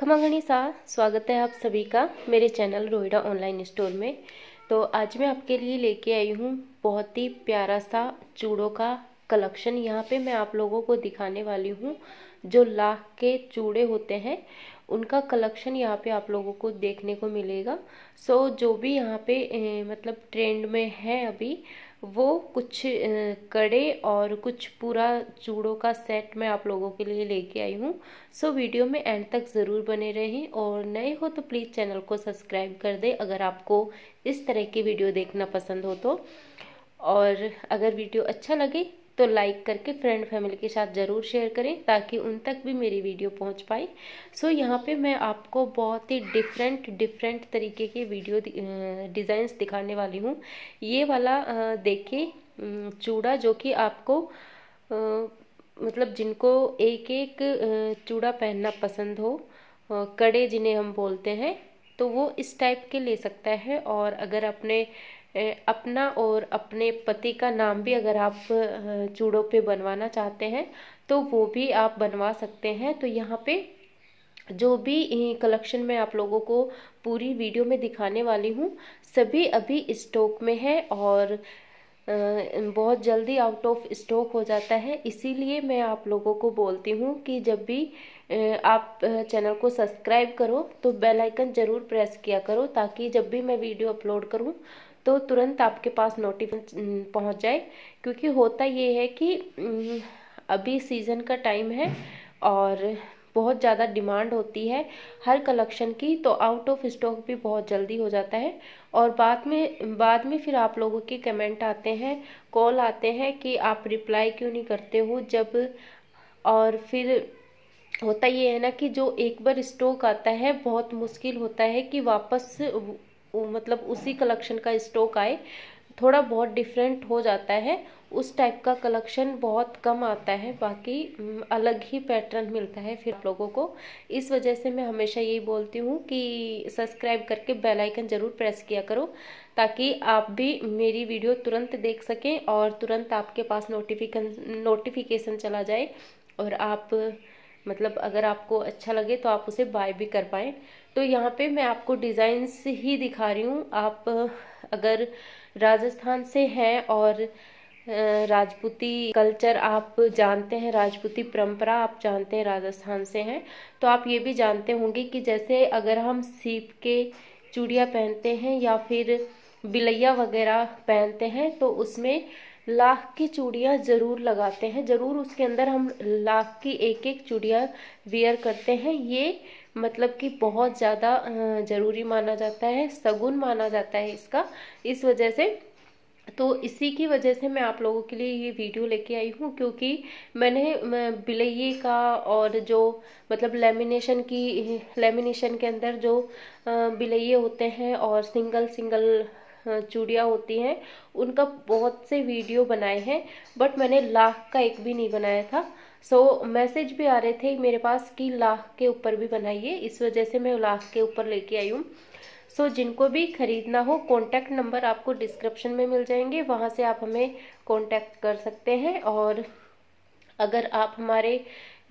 खमागणी सा स्वागत है आप सभी का मेरे चैनल रोहिडा ऑनलाइन स्टोर में तो आज मैं आपके लिए लेके आई हूँ बहुत ही प्यारा सा चूड़ों का कलेक्शन यहाँ पे मैं आप लोगों को दिखाने वाली हूँ जो लाख के चूड़े होते हैं उनका कलेक्शन यहाँ पे आप लोगों को देखने को मिलेगा सो जो भी यहाँ पे मतलब ट्रेंड में है अभी वो कुछ कड़े और कुछ पूरा चूड़ों का सेट मैं आप लोगों के लिए लेके आई हूँ सो वीडियो में एंड तक ज़रूर बने रहें और नए हो तो प्लीज़ चैनल को सब्सक्राइब कर दें अगर आपको इस तरह की वीडियो देखना पसंद हो तो और अगर वीडियो अच्छा लगे तो लाइक करके फ्रेंड फैमिली के साथ ज़रूर शेयर करें ताकि उन तक भी मेरी वीडियो पहुंच पाए सो so, यहाँ पे मैं आपको बहुत ही डिफरेंट डिफरेंट तरीके के वीडियो डिज़ाइंस दिखाने वाली हूँ ये वाला देखिए चूड़ा जो कि आपको मतलब जिनको एक एक चूड़ा पहनना पसंद हो कड़े जिन्हें हम बोलते हैं तो वो इस टाइप के ले सकता है और अगर अपने अपना और अपने पति का नाम भी अगर आप चूड़ों पे बनवाना चाहते हैं तो वो भी आप बनवा सकते हैं तो यहाँ पे जो भी कलेक्शन मैं आप लोगों को पूरी वीडियो में दिखाने वाली हूँ सभी अभी स्टॉक में है और बहुत जल्दी आउट ऑफ स्टॉक हो जाता है इसीलिए मैं आप लोगों को बोलती हूँ कि जब भी आप चैनल को सब्सक्राइब करो तो बेल आइकन ज़रूर प्रेस किया करो ताकि जब भी मैं वीडियो अपलोड करूँ तो तुरंत आपके पास नोटिफिकेशन हम्म, पहुंच जाए क्योंकि होता ये है कि हम्म, अभी सीज़न का टाइम है और बहुत ज़्यादा डिमांड होती है हर कलेक्शन की तो आउट ऑफ स्टॉक भी बहुत जल्दी हो जाता है और बाद में बाद में फिर आप लोगों के कमेंट आते हैं कॉल आते हैं कि आप रिप्लाई क्यों नहीं करते हो जब और फिर होता ये है ना कि जो एक बार स्टॉक आता है बहुत मुश्किल होता है कि वापस मतलब उसी कलेक्शन का स्टॉक आए थोड़ा बहुत डिफरेंट हो जाता है उस टाइप का कलेक्शन बहुत कम आता है बाकी अलग ही पैटर्न मिलता है फिर लोगों को इस वजह से मैं हमेशा यही बोलती हूँ कि सब्सक्राइब करके बेल आइकन ज़रूर प्रेस किया करो ताकि आप भी मेरी वीडियो तुरंत देख सकें और तुरंत आपके पास नोटिफिकन नोटिफिकेशन चला जाए और आप मतलब अगर आपको अच्छा लगे तो आप उसे बाय भी कर पाएँ तो यहाँ पे मैं आपको डिज़ाइंस ही दिखा रही हूँ आप अगर राजस्थान से हैं और राजपूती कल्चर आप जानते हैं राजपूती परंपरा आप जानते हैं राजस्थान से हैं तो आप ये भी जानते होंगे कि जैसे अगर हम सीप के चूड़िया पहनते हैं या फिर बिलैया वगैरह पहनते हैं तो उसमें लाख की चूड़ियाँ ज़रूर लगाते हैं ज़रूर उसके अंदर हम लाख की एक एक चूड़ियाँ वियर करते हैं ये मतलब कि बहुत ज़्यादा ज़रूरी माना जाता है सगुन माना जाता है इसका इस वजह से तो इसी की वजह से मैं आप लोगों के लिए ये वीडियो लेके आई हूँ क्योंकि मैंने बिलइए का और जो मतलब लेमिनेशन की लेमिनेशन के अंदर जो बिलइए होते हैं और सिंगल सिंगल चूड़ियाँ होती हैं उनका बहुत से वीडियो बनाए हैं बट मैंने लाख का एक भी नहीं बनाया था सो so, मैसेज भी आ रहे थे मेरे पास कि लाख के ऊपर भी बनाइए इस वजह से मैं लाख के ऊपर लेके आई हूँ सो so, जिनको भी खरीदना हो कॉन्टैक्ट नंबर आपको डिस्क्रिप्शन में मिल जाएंगे वहाँ से आप हमें कॉन्टैक्ट कर सकते हैं और अगर आप हमारे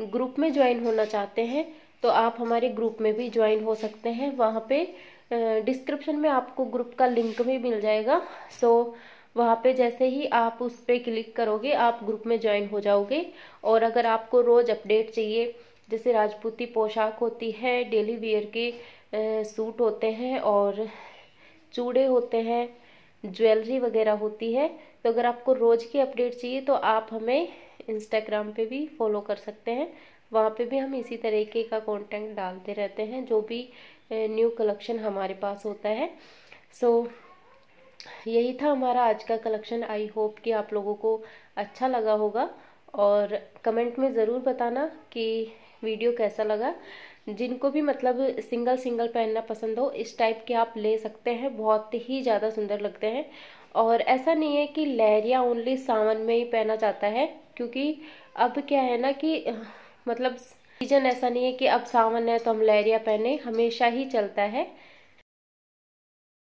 ग्रुप में ज्वाइन होना चाहते हैं तो आप हमारे ग्रुप में भी ज्वाइन हो सकते हैं वहाँ पे डिस्क्रिप्शन में आपको ग्रुप का लिंक भी मिल जाएगा सो वहाँ पे जैसे ही आप उस पर क्लिक करोगे आप ग्रुप में ज्वाइन हो जाओगे और अगर आपको रोज़ अपडेट चाहिए जैसे राजपूती पोशाक होती है डेली वियर के सूट होते हैं और चूड़े होते हैं ज्वेलरी वगैरह होती है तो अगर आपको रोज़ की अपडेट चाहिए तो आप हमें इंस्टाग्राम पे भी फॉलो कर सकते हैं वहाँ पे भी हम इसी तरीके का कंटेंट डालते रहते हैं जो भी न्यू कलेक्शन हमारे पास होता है सो so, यही था हमारा आज का कलेक्शन आई होप कि आप लोगों को अच्छा लगा होगा और कमेंट में ज़रूर बताना कि वीडियो कैसा लगा जिनको भी मतलब सिंगल सिंगल पहनना पसंद हो इस टाइप के आप ले सकते हैं बहुत ही ज़्यादा सुंदर लगते हैं और ऐसा नहीं है कि लहरिया ओनली सावन में ही पहना जाता है क्योंकि अब क्या है ना कि मतलब सीजन ऐसा नहीं है कि अब सावन है तो हम लहरिया पहने हमेशा ही चलता है